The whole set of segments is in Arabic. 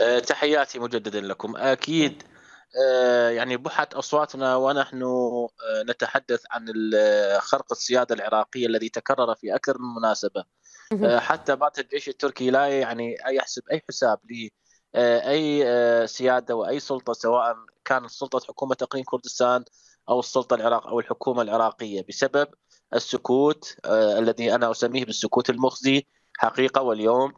آه، تحياتي مجددا لكم اكيد آه، يعني بحت اصواتنا ونحن آه، نتحدث عن خرق السياده العراقيه الذي تكرر في اكثر من مناسبه حتى بات الجيش التركي لا يعني يحسب اي حساب لاي سياده واي سلطه سواء كانت سلطه حكومه اقليم كردستان او السلطه العراق او الحكومه العراقيه بسبب السكوت الذي انا اسميه بالسكوت المخزي حقيقه واليوم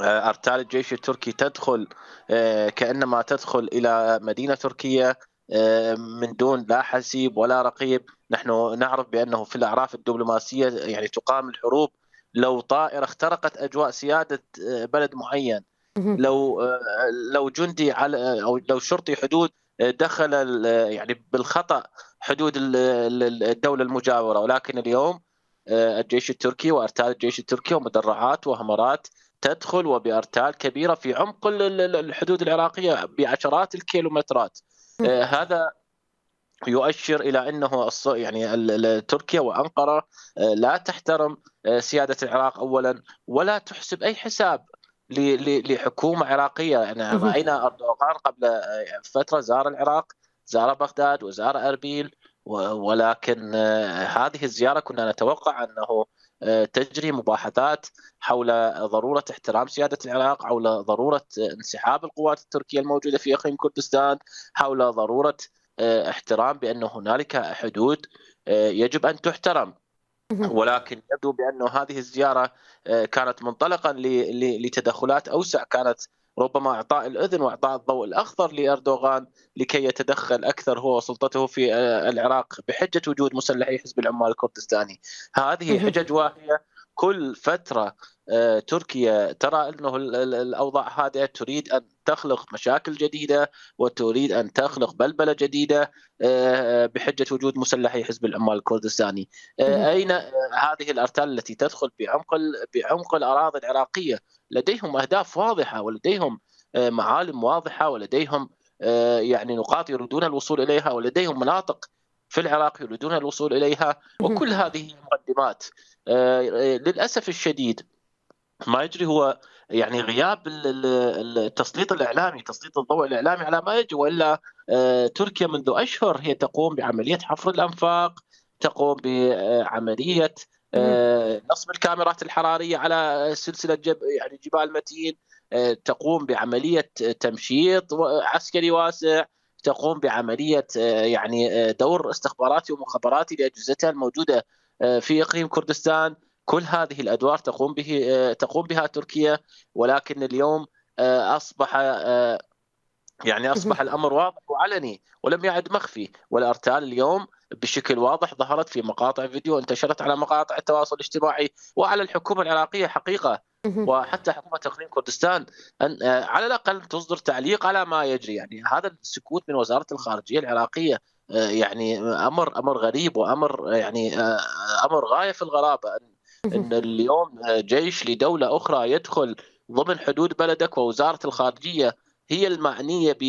آه، ارتال الجيش التركي تدخل آه، كانما تدخل الى مدينه تركيه آه، من دون لا حسيب ولا رقيب نحن نعرف بانه في الاعراف الدبلوماسيه يعني تقام الحروب لو طائره اخترقت اجواء سياده بلد معين لو لو جندي على او لو شرطي حدود دخل يعني بالخطا حدود الدوله المجاوره ولكن اليوم الجيش التركي وارتال الجيش التركي ومدرعات وهمرات تدخل وبارتال كبيره في عمق الحدود العراقيه بعشرات الكيلومترات آه، هذا يؤشر الى انه يعني تركيا وانقره آه، لا تحترم آه، سياده العراق اولا ولا تحسب اي حساب لحكومه عراقيه أنا راينا اردوغان قبل فتره زار العراق زار بغداد وزار اربيل ولكن هذه الزياره كنا نتوقع انه آه، تجري مباحثات حول ضروره احترام سياده العراق، حول ضروره آه، انسحاب القوات التركيه الموجوده في اقليم كردستان، حول ضروره آه، احترام بان هنالك حدود يجب ان تحترم. ولكن يبدو بأن هذه الزيارة كانت منطلقا لتدخلات أوسع كانت ربما اعطاء الاذن واعطاء الضوء الاخضر لاردوغان لكي يتدخل اكثر هو وسلطته في آه، العراق بحجه وجود مسلحي حزب العمال الكردستاني هذه حجج واهيه كل فتره آه، تركيا ترى انه الاوضاع هذه تريد ان تخلق مشاكل جديده وتريد ان تخلق بلبله جديده آه، آه، بحجه وجود مسلحي حزب العمال الكردستاني اين هذه الارتال التي تدخل بعمق بعمق الاراضي العراقيه لديهم اهداف واضحه ولديهم معالم واضحه ولديهم يعني نقاط يريدون الوصول اليها ولديهم مناطق في العراق يريدون الوصول اليها وكل هذه مقدمات آه، آه، للاسف الشديد ما يجري هو يعني غياب التسليط الاعلامي، تسليط الضوء الاعلامي على ما يجري والا آه، تركيا منذ اشهر هي تقوم بعمليه حفر الانفاق، تقوم بعمليه نصب الكاميرات الحراريه على سلسله جب يعني جبال متين، تقوم بعمليه تمشيط عسكري واسع، تقوم بعمليه يعني دور استخباراتي ومخابراتي لاجهزتها الموجوده آه، في اقليم كردستان كل هذه الادوار تقوم به آه، تقوم بها تركيا ولكن اليوم آه، اصبح يعني اصبح الامر واضح وعلني ولم يعد مخفي والارتال اليوم بشكل واضح ظهرت في مقاطع فيديو انتشرت على مقاطع التواصل الاجتماعي وعلى الحكومه العراقيه حقيقه وحتى حكومه اقليم كردستان ان على الاقل تصدر تعليق على ما يجري يعني هذا السكوت من وزاره الخارجيه العراقيه آه، يعني امر امر غريب وامر آه، يعني آه، امر غايه في الغرابه ان ان اليوم جيش لدوله اخرى يدخل ضمن حدود بلدك ووزاره الخارجيه هي المعنيه ب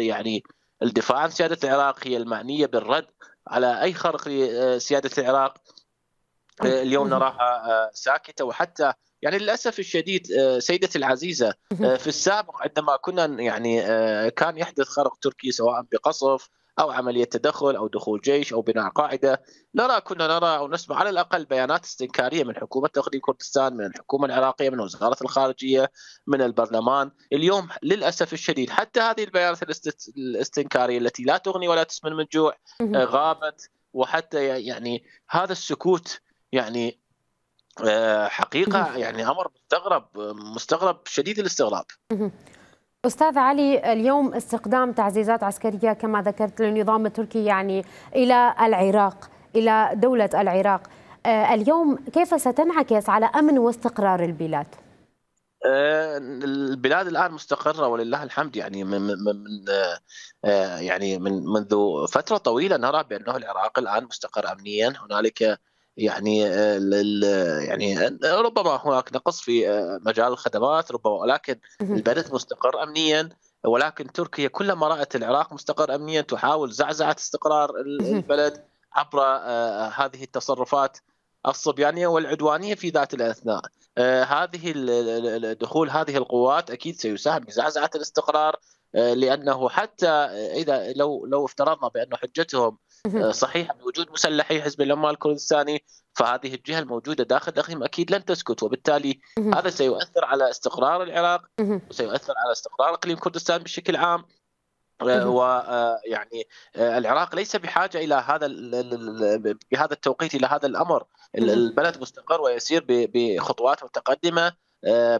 يعني الدفاع عن سياده العراق هي المعنيه بالرد على اي خرق لسياده العراق اليوم نراها ساكته وحتى يعني للاسف الشديد سيدتي العزيزه في السابق عندما كنا يعني كان يحدث خرق تركي سواء بقصف او عمليه تدخل او دخول جيش او بناء قاعده نرى كنا نرى او نسمع على الاقل بيانات استنكاريه من حكومه تقليد كردستان من الحكومه العراقيه من وزاره الخارجيه من البرلمان اليوم للاسف الشديد حتى هذه البيانات الاستنكاريه التي لا تغني ولا تسمن من جوع غابت وحتى يعني هذا السكوت يعني آه، حقيقه يعني امر مستغرب مستغرب شديد الاستغراب استاذ علي اليوم استقدام تعزيزات عسكريه كما ذكرت للنظام التركي يعني الى العراق الى دوله العراق آه، اليوم كيف ستنعكس على امن واستقرار البلاد؟ آه، البلاد الان مستقره ولله الحمد يعني من من آه، يعني من منذ فتره طويله نرى بانه العراق الان مستقر امنيا هنالك يعني آه، يعني آه، ربما هناك نقص في آه، مجال الخدمات ربما ولكن البلد مستقر امنيا ولكن تركيا كلما رات العراق مستقر امنيا تحاول زعزعه استقرار البلد عبر هذه التصرفات الصبيانيه والعدوانيه في ذات الاثناء هذه دخول هذه القوات اكيد سيساهم بزعزعه الاستقرار لانه حتى اذا لو لو افترضنا بان حجتهم آه، صحيح ان وجود مسلحي حزب العمال الكردستاني فهذه الجهه الموجوده داخل الاقليم اكيد لن تسكت وبالتالي هذا سيؤثر على استقرار العراق وسيؤثر على استقرار اقليم كردستان بشكل عام آه، ويعني آه، العراق ليس بحاجه الى هذا بهذا التوقيت الى هذا الامر البلد مستقر ويسير بخطوات متقدمه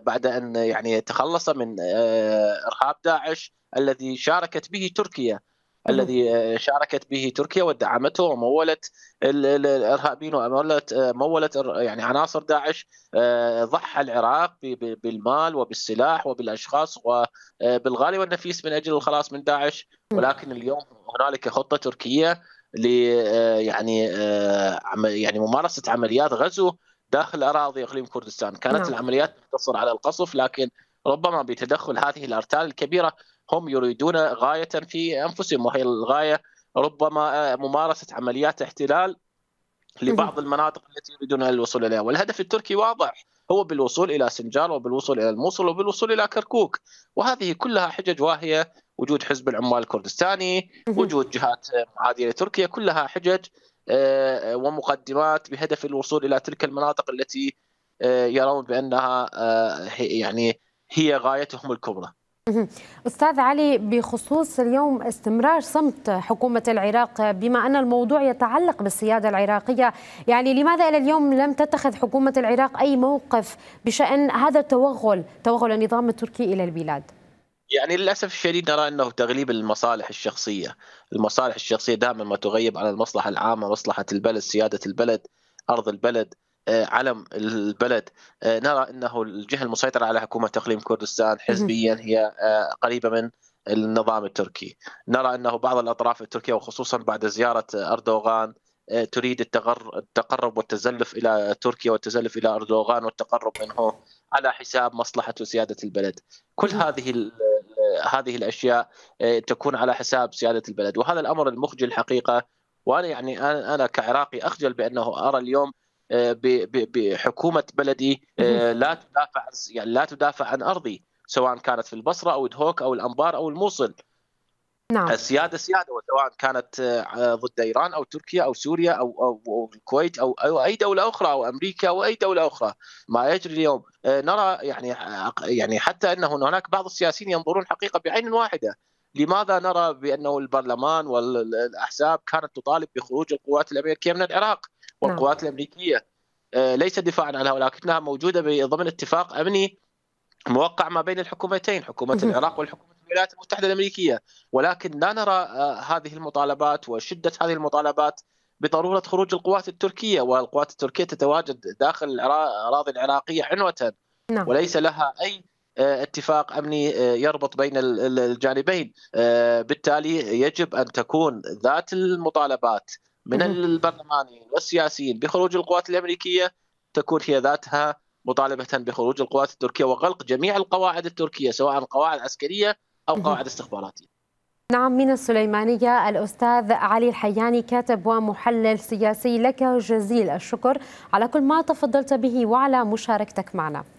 بعد ان يعني تخلص من ارهاب داعش الذي شاركت به تركيا الذي آه، شاركت به تركيا ودعمته ومولت الارهابيين ومولت آه، مولت يعني عناصر داعش آه، ضحى العراق بالمال وبالسلاح وبالاشخاص وبالغالي والنفيس من اجل الخلاص من داعش ولكن اليوم هنالك خطه تركيه ل يعني يعني ممارسه عمليات غزو داخل اراضي اقليم كردستان، كانت نعم. العمليات تقتصر على القصف لكن ربما بتدخل هذه الارتال الكبيره هم يريدون غاية في أنفسهم وهي الغاية ربما آه، ممارسة عمليات احتلال لبعض المناطق التي يريدون الوصول إليها والهدف التركي واضح هو بالوصول إلى سنجار وبالوصول إلى الموصل وبالوصول إلى كركوك وهذه كلها حجج واهية وجود حزب العمال الكردستاني وجود جهات معادية لتركيا كلها حجج آه، ومقدمات بهدف الوصول إلى تلك المناطق التي آه، يرون بأنها يعني هي غايتهم الكبرى استاذ علي بخصوص اليوم استمرار صمت حكومه العراق بما ان الموضوع يتعلق بالسياده العراقيه، يعني لماذا الى اليوم لم تتخذ حكومه العراق اي موقف بشان هذا التوغل، توغل النظام التركي الى البلاد؟ يعني للاسف الشديد نرى انه تغليب المصالح الشخصيه، المصالح الشخصيه دائما ما تغيب عن المصلحه العامه، مصلحه البلد، سياده البلد، ارض البلد، آه، علم البلد آه، نرى انه الجهه المسيطره على حكومه اقليم كردستان حزبيا هي آه، قريبه من النظام التركي نرى انه بعض الاطراف التركيه وخصوصا بعد زياره اردوغان تريد التقرب والتزلف الى تركيا والتزلف الى اردوغان والتقرب منه على حساب مصلحه وسياده البلد كل هذه هذه الاشياء تكون على حساب سياده البلد وهذا الامر المخجل الحقيقه وانا يعني انا كعراقي اخجل بانه ارى اليوم آه، بحكومه بلدي آه، لا تدافع يعني لا تدافع عن ارضي سواء كانت في البصره او دهوك او الانبار او الموصل نعم السياده سياده وسواء كانت آه، ضد ايران او تركيا او سوريا او او الكويت او او اي دوله اخرى او امريكا او اي دوله اخرى ما يجري اليوم نرى يعني يعني حتى انه هناك بعض السياسيين ينظرون حقيقه بعين واحده لماذا نرى بانه البرلمان والاحزاب كانت تطالب بخروج القوات الامريكيه من العراق نعم. والقوات الامريكيه آه، ليس دفاعا عنها ولكنها موجوده ضمن اتفاق امني موقع ما بين الحكومتين حكومه العراق والحكومه الولايات المتحده الامريكيه ولكن لا نرى آه، هذه المطالبات وشده هذه المطالبات بضروره خروج القوات التركيه والقوات التركيه تتواجد داخل الاراضي العراقيه عنوه نعم. وليس لها اي آه، اتفاق امني يربط بين الجانبين بالتالي يجب ان تكون ذات المطالبات من البرلمانيين والسياسيين بخروج القوات الامريكيه تكون هي ذاتها مطالبه بخروج القوات التركيه وغلق جميع القواعد التركيه سواء قواعد عسكريه او قواعد استخباراتيه. نعم من السليمانية الأستاذ علي الحياني كاتب ومحلل سياسي لك جزيل الشكر على كل ما تفضلت به وعلى مشاركتك معنا